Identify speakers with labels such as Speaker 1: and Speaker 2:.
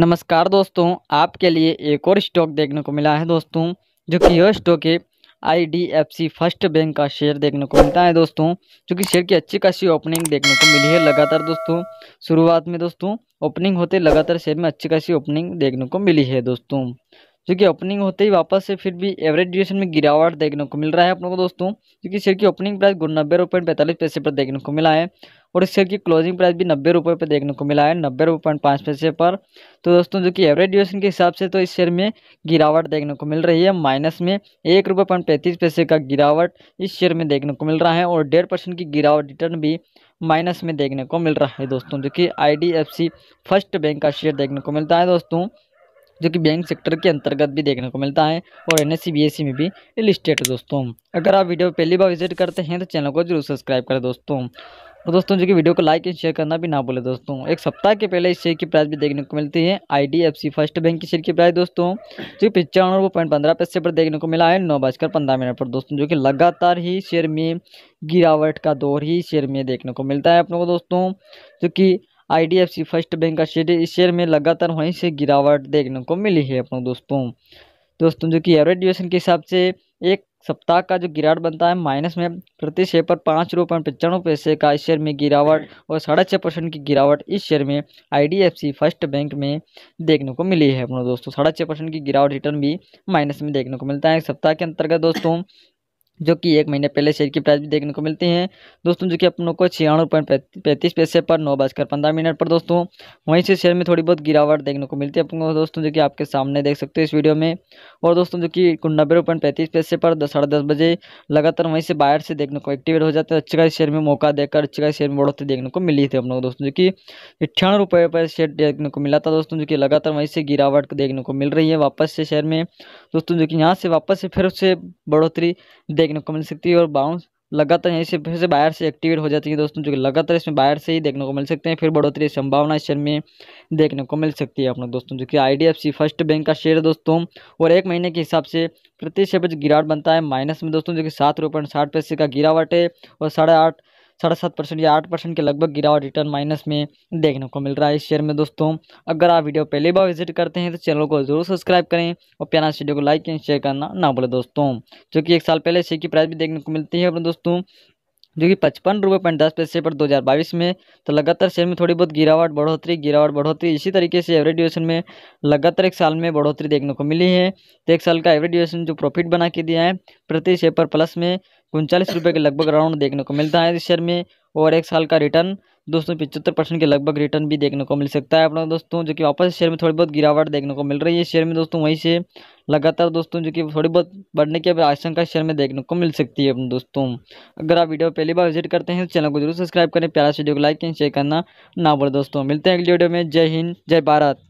Speaker 1: नमस्कार दोस्तों आपके लिए एक और स्टॉक देखने को मिला है दोस्तों जो कि यह स्टॉक है आईडीएफसी फर्स्ट बैंक का शेयर देखने को मिलता है दोस्तों जो कि शेयर की अच्छी खासी ओपनिंग देखने को मिली है लगातार दोस्तों शुरुआत में दोस्तों ओपनिंग होते लगातार शेयर में अच्छी खासी ओपनिंग देखने को मिली है दोस्तों जो कि ओपनिंग होते ही वापस से फिर भी एवरेज ड्यूरेशन में गिरावट देखने को मिल रहा है आप लोगों को दोस्तों क्योंकि शेयर की ओपनिंग प्राइस नब्बे रुपये पैंतालीस पैसे पर देखने को मिला है और इस शेयर की क्लोजिंग प्राइस भी नब्बे रुपये पर देखने को मिला है नब्बे रुपये पॉइंट पाँच पैसे पर तो दोस्तों जो कि एवरेज ड्यूरेशन के हिसाब से तो इस शेयर में गिरावट देखने को मिल रही है माइनस में एक रुपये पॉइंट पैंतीस पैसे का गिरावट इस शेयर में देखने को मिल रहा है और डेढ़ परसेंट की गिरावट रिटर्न भी माइनस में देखने को मिल रहा है दोस्तों जो कि आई फर्स्ट बैंक का शेयर देखने को मिलता है दोस्तों जो कि बैंक सेक्टर के अंतर्गत भी देखने को मिलता है और एन एस में भी लिस्टेड है दोस्तों अगर आप वीडियो पहली बार विजिट करते हैं तो चैनल को जरूर सब्सक्राइब करें दोस्तों और दोस्तों जो कि वीडियो को लाइक एंड शेयर करना भी ना बोले दोस्तों एक सप्ताह के पहले इस शेयर की प्राइस भी देखने को मिलती है आईडीएफसी फर्स्ट बैंक की शेयर की प्राइस दोस्तों जो कि पचानवे पॉइंट पंद्रह पैसे पर देखने को मिला है नौ बजकर पंद्रह मिनट पर दोस्तों जो कि लगातार ही शेयर में गिरावट का दौर ही शेयर में देखने को मिलता है अपनों को दोस्तों जो कि आईडीएफसी फर्स्ट बैंक का शेयर इस शेयर में लगातार वहीं से गिरावट देखने को मिली है अपनों दोस्तों दोस्तों जो कि एवरेज ड्यूरेशन के हिसाब से एक सप्ताह का जो गिरावट बनता है माइनस में प्रति शेयर पर पाँच रुपये पचानवे पैसे का इस शेयर में गिरावट और साढ़े छः परसेंट की गिरावट इस शेयर में आईडीएफसी फर्स्ट बैंक में देखने को मिली है अपनों दोस्तों साढ़े छः परसेंट की गिरावट रिटर्न भी माइनस में देखने को मिलता है एक सप्ताह के अंतर्गत दोस्तों जो कि एक महीने पहले शेयर की प्राइस भी देखने को मिलती है दोस्तों जो कि अपनों को छियानवे पॉइंट पैंतीस पैसे पर नौ बजकर पंद्रह मिनट पर दोस्तों वहीं से शेयर में थोड़ी बहुत गिरावट देखने को मिलती है अपने दोस्तों जो कि आपके सामने देख सकते हो इस वीडियो में और दोस्तों जो कि नब्बे पॉइंट पैंतीस पैसे पर साढ़े दस बजे लगातार वहीं से बाहर से देखने को एक्टिवेट हो जाते हैं अच्छी खास शेयर में मौका देकर अच्छी खास शेयर में बढ़ोतरी देखने को मिली थी हम लोग दोस्तों जो कि अट्ठानवे रुपये पर शेयर देखने को मिला था दोस्तों जो कि लगातार वहीं से गिरावट देखने को मिल रही है वापस से शेयर में दोस्तों जो कि यहाँ से वापस से फिर उससे बढ़ोतरी देखने को मिल सकती है और बाउंस लगातार यहीं से फिर से बायर से एक्टिवेट हो जाती है दोस्तों जो कि लगातार इसमें बायर से ही देखने को मिल सकते हैं फिर बढ़ोतरी संभावना इस शेयर में देखने को मिल सकती है आप लोग दोस्तों जो कि आईडीएफसी फर्स्ट बैंक का शेयर है दोस्तों और एक महीने के हिसाब से प्रति शेयर पर गिरावट बनता है माइनस में दोस्तों जो कि सात रुपये साठ पैसे का गिरावट है और साढ़े आठ साढ़े सात परसेंट या आठ परसेंट के लगभग गिरावट रिटर्न माइनस में देखने को मिल रहा है इस शेयर में दोस्तों अगर आप वीडियो पहली बार विजिट करते हैं तो चैनल को जरूर सब्सक्राइब करें और प्यारा वीडियो को लाइक एंड शेयर करना ना भूलें दोस्तों क्योंकि एक साल पहले शेयर की प्राइस भी देखने को मिलती है अपने दोस्तों जो कि पचपन रुपये पॉइंट दस पैसे पर 2022 में तो लगातार शेयर में थोड़ी बहुत गिरावट बढ़ोतरी गिरावट बढ़ोतरी इसी तरीके से एवरेज ड्यूरेशन में लगातार एक साल में बढ़ोतरी देखने को मिली है तो एक साल का एवरेज ड्यूरेशन जो प्रॉफिट बना के दिया है प्रति शेयर पर प्लस में उनचालीस रुपये के लगभग राउंड देखने को मिलता है इस शेयर में और एक साल का रिटर्न दोस्तों पिचहत्तर परसेंट के लगभग रिटर्न भी देखने को मिल सकता है अपना दोस्तों जो कि वापस शेयर में थोड़ी बहुत गिरावट देखने को मिल रही है शेयर में दोस्तों वहीं से लगातार दोस्तों जो कि थोड़ी बहुत बढ़ने की आशंका शेयर में देखने को मिल सकती है अपने दोस्तों अगर आप वीडियो पहली बार विजिट करते हैं तो चैनल को जरूर सब्सक्राइब करें प्यारा वीडियो को लाइक एंड शेयर करना ना बोले दोस्तों मिलते हैं अगली वीडियो में जय हिंद जय भारत